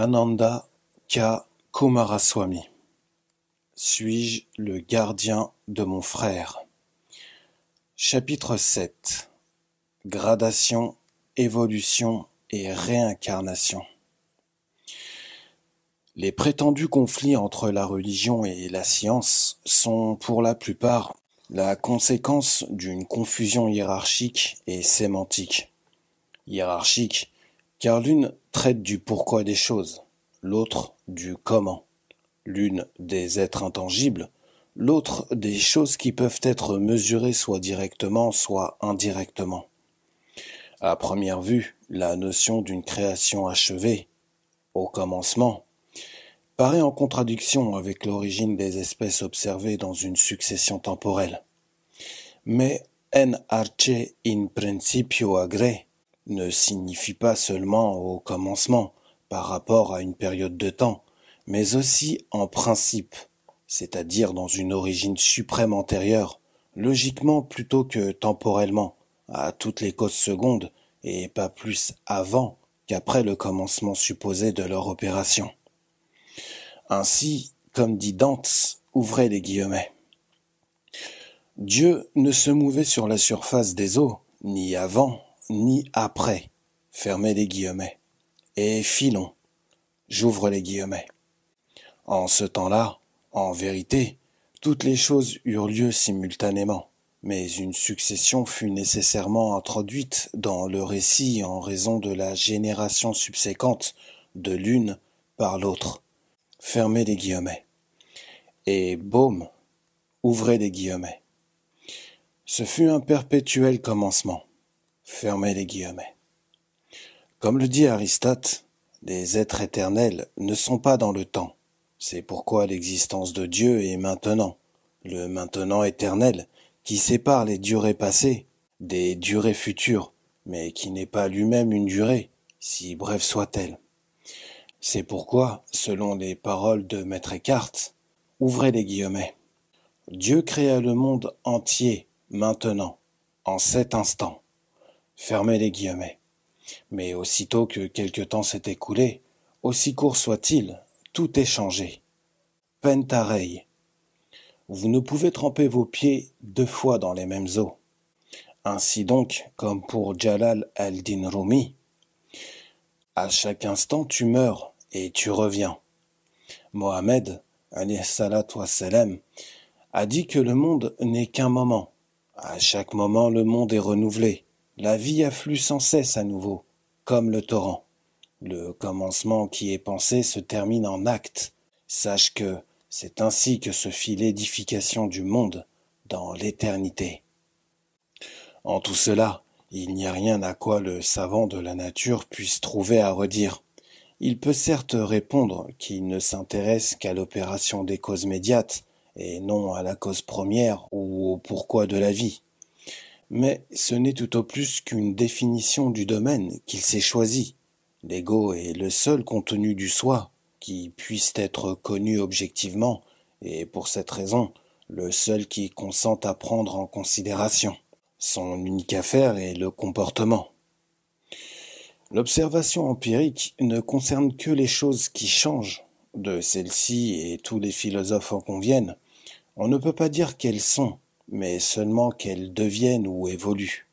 Ananda K. Kumaraswamy. Suis-je le gardien de mon frère Chapitre 7 Gradation, évolution et réincarnation. Les prétendus conflits entre la religion et la science sont pour la plupart la conséquence d'une confusion hiérarchique et sémantique. Hiérarchique car l'une traite du pourquoi des choses, l'autre du comment, l'une des êtres intangibles, l'autre des choses qui peuvent être mesurées soit directement, soit indirectement. À première vue, la notion d'une création achevée, au commencement, paraît en contradiction avec l'origine des espèces observées dans une succession temporelle. Mais en arce in principio agré, ne signifie pas seulement au commencement par rapport à une période de temps, mais aussi en principe, c'est-à-dire dans une origine suprême antérieure, logiquement plutôt que temporellement, à toutes les causes secondes, et pas plus avant qu'après le commencement supposé de leur opération. Ainsi, comme dit Dante, ouvrez les guillemets. Dieu ne se mouvait sur la surface des eaux, ni avant, ni après. Fermez les guillemets. Et filons. J'ouvre les guillemets. En ce temps-là, en vérité, toutes les choses eurent lieu simultanément, mais une succession fut nécessairement introduite dans le récit en raison de la génération subséquente de l'une par l'autre. Fermez les guillemets. Et baume, ouvrez les guillemets. Ce fut un perpétuel commencement. Fermez les guillemets. Comme le dit Aristote, les êtres éternels ne sont pas dans le temps. C'est pourquoi l'existence de Dieu est maintenant, le maintenant éternel, qui sépare les durées passées des durées futures, mais qui n'est pas lui-même une durée, si brève soit-elle. C'est pourquoi, selon les paroles de Maître Eckhart, ouvrez les guillemets. Dieu créa le monde entier, maintenant, en cet instant. Fermez les guillemets. Mais aussitôt que quelque temps s'est écoulé, aussi court soit-il, tout est changé. Pentareille. Vous ne pouvez tremper vos pieds deux fois dans les mêmes eaux. Ainsi donc, comme pour Jalal al-Din Rumi, à chaque instant tu meurs et tu reviens. Mohammed, salam, a dit que le monde n'est qu'un moment. À chaque moment, le monde est renouvelé. La vie afflue sans cesse à nouveau, comme le torrent. Le commencement qui est pensé se termine en acte. Sache que c'est ainsi que se fit l'édification du monde dans l'éternité. En tout cela, il n'y a rien à quoi le savant de la nature puisse trouver à redire. Il peut certes répondre qu'il ne s'intéresse qu'à l'opération des causes médiates, et non à la cause première ou au pourquoi de la vie. Mais ce n'est tout au plus qu'une définition du domaine qu'il s'est choisi. L'ego est le seul contenu du soi qui puisse être connu objectivement, et pour cette raison, le seul qui consente à prendre en considération. Son unique affaire est le comportement. L'observation empirique ne concerne que les choses qui changent. De celles-ci, et tous les philosophes en conviennent, on ne peut pas dire qu'elles sont, mais seulement qu'elles deviennent ou évoluent.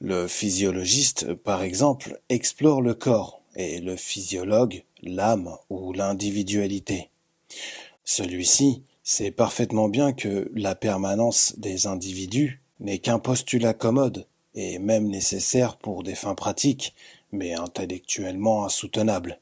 Le physiologiste, par exemple, explore le corps, et le physiologue, l'âme ou l'individualité. Celui-ci sait parfaitement bien que la permanence des individus n'est qu'un postulat commode, et même nécessaire pour des fins pratiques, mais intellectuellement insoutenable.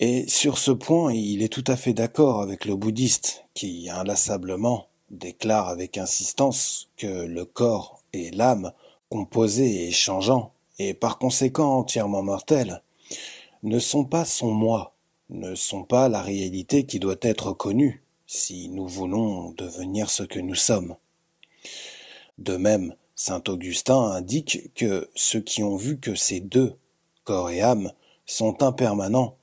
Et sur ce point, il est tout à fait d'accord avec le bouddhiste, qui inlassablement déclare avec insistance que le corps et l'âme, composés et changeants, et par conséquent entièrement mortels, ne sont pas son moi, ne sont pas la réalité qui doit être connue, si nous voulons devenir ce que nous sommes. De même, saint Augustin indique que ceux qui ont vu que ces deux, corps et âme, sont impermanents,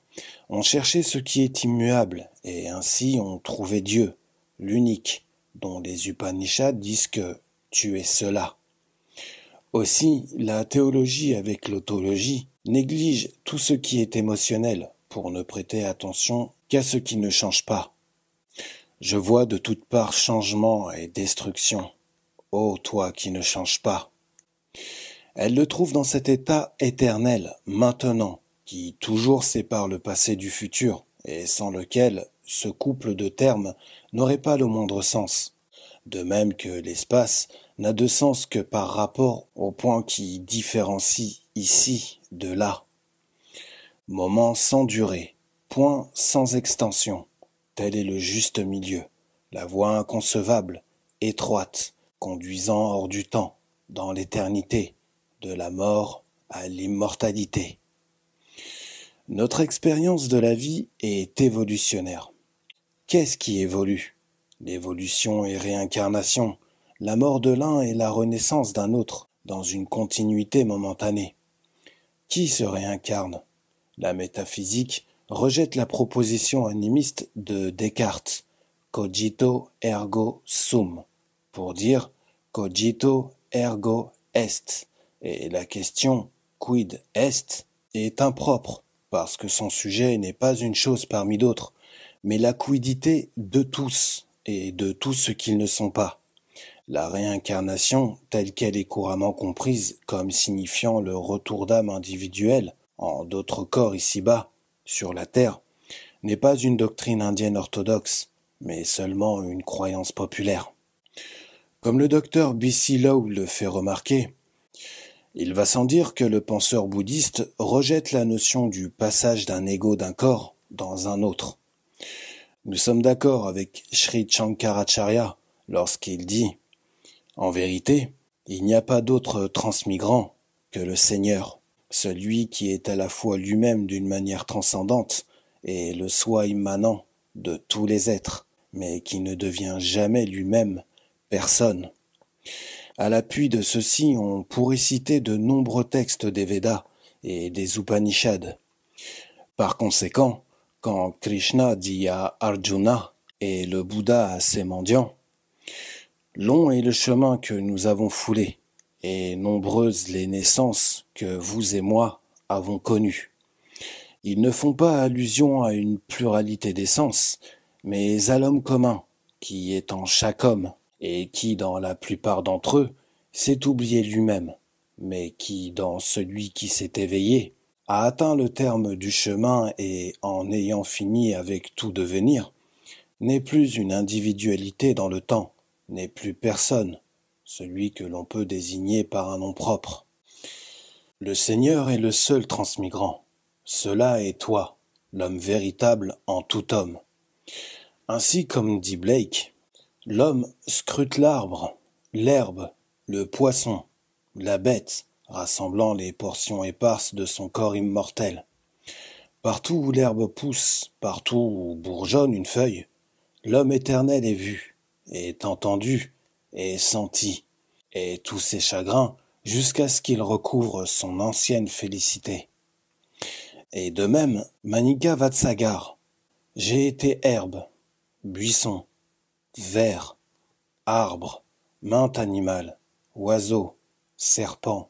ont cherché ce qui est immuable, et ainsi ont trouvé Dieu, l'unique, dont les Upanishads disent que tu es cela. Aussi, la théologie avec l'autologie néglige tout ce qui est émotionnel pour ne prêter attention qu'à ce qui ne change pas. Je vois de toutes parts changement et destruction. Ô oh, toi qui ne changes pas. Elle le trouve dans cet état éternel, maintenant, qui toujours sépare le passé du futur, et sans lequel ce couple de termes n'aurait pas le moindre sens. De même que l'espace n'a de sens que par rapport au point qui différencie ici de là. Moment sans durée, point sans extension, tel est le juste milieu, la voie inconcevable, étroite, conduisant hors du temps, dans l'éternité, de la mort à l'immortalité. Notre expérience de la vie est évolutionnaire. Qu'est-ce qui évolue L'évolution et réincarnation, la mort de l'un et la renaissance d'un autre, dans une continuité momentanée. Qui se réincarne La métaphysique rejette la proposition animiste de Descartes, cogito ergo sum, pour dire cogito ergo est, et la question quid est est impropre, parce que son sujet n'est pas une chose parmi d'autres, mais la de tous et de tout ce qu'ils ne sont pas. La réincarnation, telle qu'elle est couramment comprise comme signifiant le retour d'âme individuelle en d'autres corps ici-bas, sur la terre, n'est pas une doctrine indienne orthodoxe, mais seulement une croyance populaire. Comme le docteur B.C. Lowe le fait remarquer, il va sans dire que le penseur bouddhiste rejette la notion du passage d'un ego d'un corps dans un autre. Nous sommes d'accord avec Sri Shankaracharya lorsqu'il dit En vérité, il n'y a pas d'autre transmigrant que le Seigneur, celui qui est à la fois lui-même d'une manière transcendante et le soi immanent de tous les êtres, mais qui ne devient jamais lui-même personne. À l'appui de ceci, on pourrait citer de nombreux textes des Védas et des Upanishads. Par conséquent, quand Krishna dit à Arjuna et le Bouddha à ses mendiants, Long est le chemin que nous avons foulé, et nombreuses les naissances que vous et moi avons connues. Ils ne font pas allusion à une pluralité sens, mais à l'homme commun, qui est en chaque homme, et qui, dans la plupart d'entre eux, s'est oublié lui-même, mais qui, dans celui qui s'est éveillé, a atteint le terme du chemin et, en ayant fini avec tout devenir, n'est plus une individualité dans le temps, n'est plus personne, celui que l'on peut désigner par un nom propre. Le Seigneur est le seul transmigrant. Cela est toi, l'homme véritable en tout homme. Ainsi comme dit Blake, l'homme scrute l'arbre, l'herbe, le poisson, la bête, rassemblant les portions éparses de son corps immortel. Partout où l'herbe pousse, partout où bourgeonne une feuille, l'homme éternel est vu, est entendu, est senti, et tous ses chagrins, jusqu'à ce qu'il recouvre son ancienne félicité. Et de même, Manika Vatsagar, j'ai été herbe, buisson, verre, arbre, mainte animale, oiseau, serpent,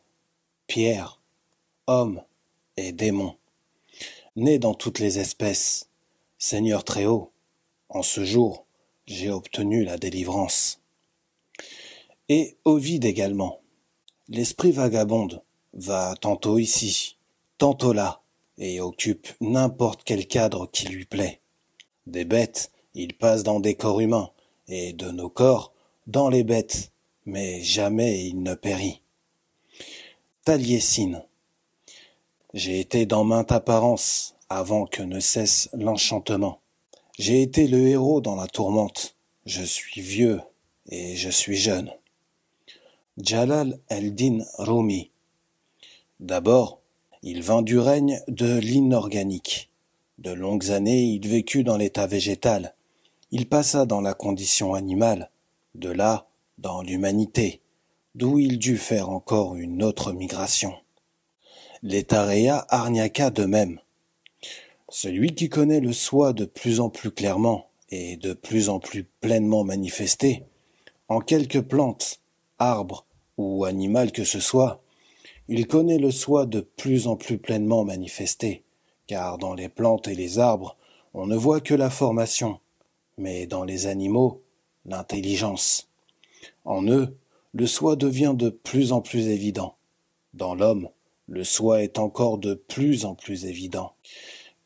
Pierre, homme et démon, né dans toutes les espèces, Seigneur très haut, en ce jour j'ai obtenu la délivrance. Et Ovide également. L'esprit vagabonde va tantôt ici, tantôt là, et occupe n'importe quel cadre qui lui plaît. Des bêtes, il passe dans des corps humains, et de nos corps, dans les bêtes, mais jamais il ne périt. J'ai été dans mainte apparence avant que ne cesse l'enchantement. J'ai été le héros dans la tourmente. Je suis vieux et je suis jeune. Jalal el-Din Rumi. D'abord, il vint du règne de l'inorganique. De longues années, il vécut dans l'état végétal. Il passa dans la condition animale, de là dans l'humanité d'où il dut faire encore une autre migration. Les arniaca de même. Celui qui connaît le soi de plus en plus clairement et de plus en plus pleinement manifesté, en quelque plante, arbre ou animal que ce soit, il connaît le soi de plus en plus pleinement manifesté, car dans les plantes et les arbres, on ne voit que la formation, mais dans les animaux, l'intelligence. En eux, le soi devient de plus en plus évident. Dans l'homme, le soi est encore de plus en plus évident,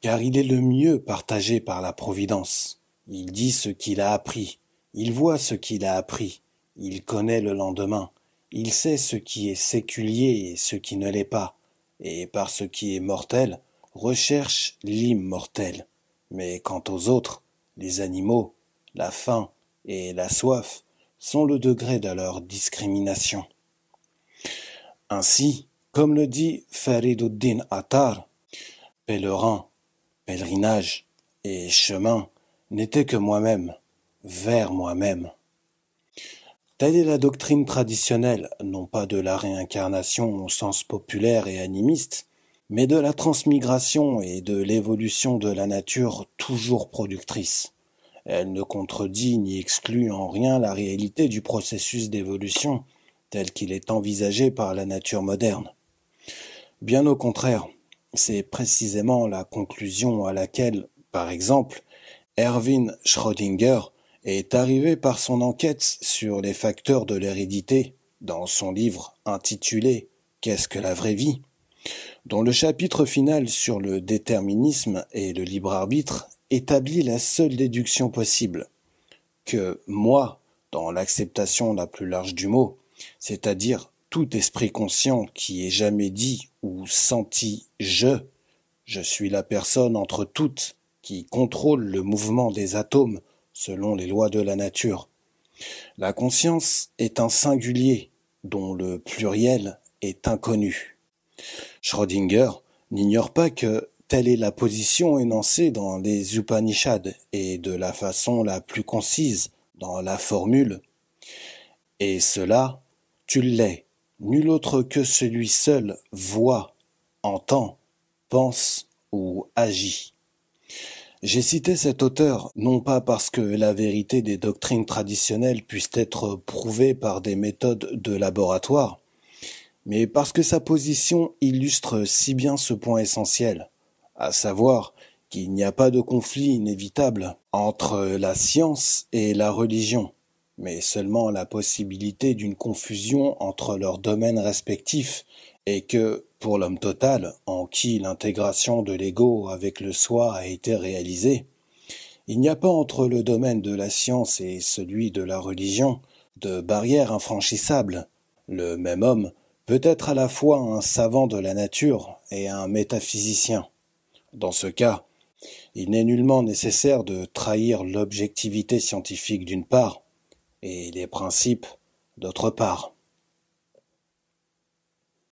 car il est le mieux partagé par la Providence. Il dit ce qu'il a appris, il voit ce qu'il a appris, il connaît le lendemain, il sait ce qui est séculier et ce qui ne l'est pas, et par ce qui est mortel, recherche l'immortel. Mais quant aux autres, les animaux, la faim et la soif, sont le degré de leur discrimination. Ainsi, comme le dit Fariduddin Attar, pèlerin, pèlerinage et chemin n'étaient que moi-même, vers moi-même. Telle est la doctrine traditionnelle, non pas de la réincarnation au sens populaire et animiste, mais de la transmigration et de l'évolution de la nature toujours productrice. Elle ne contredit ni exclut en rien la réalité du processus d'évolution tel qu'il est envisagé par la nature moderne. Bien au contraire, c'est précisément la conclusion à laquelle, par exemple, Erwin Schrödinger est arrivé par son enquête sur les facteurs de l'hérédité dans son livre intitulé Qu'est-ce que la vraie vie dont le chapitre final sur le déterminisme et le libre arbitre établit la seule déduction possible, que moi, dans l'acceptation la plus large du mot, c'est-à-dire tout esprit conscient qui ait jamais dit ou senti je, je suis la personne entre toutes qui contrôle le mouvement des atomes selon les lois de la nature. La conscience est un singulier dont le pluriel est inconnu. Schrödinger n'ignore pas que Telle est la position énoncée dans les Upanishads et de la façon la plus concise dans la formule. Et cela, tu l'es. Nul autre que celui seul voit, entend, pense ou agit. J'ai cité cet auteur non pas parce que la vérité des doctrines traditionnelles puisse être prouvée par des méthodes de laboratoire, mais parce que sa position illustre si bien ce point essentiel à savoir qu'il n'y a pas de conflit inévitable entre la science et la religion, mais seulement la possibilité d'une confusion entre leurs domaines respectifs, et que, pour l'homme total, en qui l'intégration de l'ego avec le soi a été réalisée, il n'y a pas entre le domaine de la science et celui de la religion de barrière infranchissable. Le même homme peut être à la fois un savant de la nature et un métaphysicien. Dans ce cas, il n'est nullement nécessaire de trahir l'objectivité scientifique d'une part, et les principes d'autre part.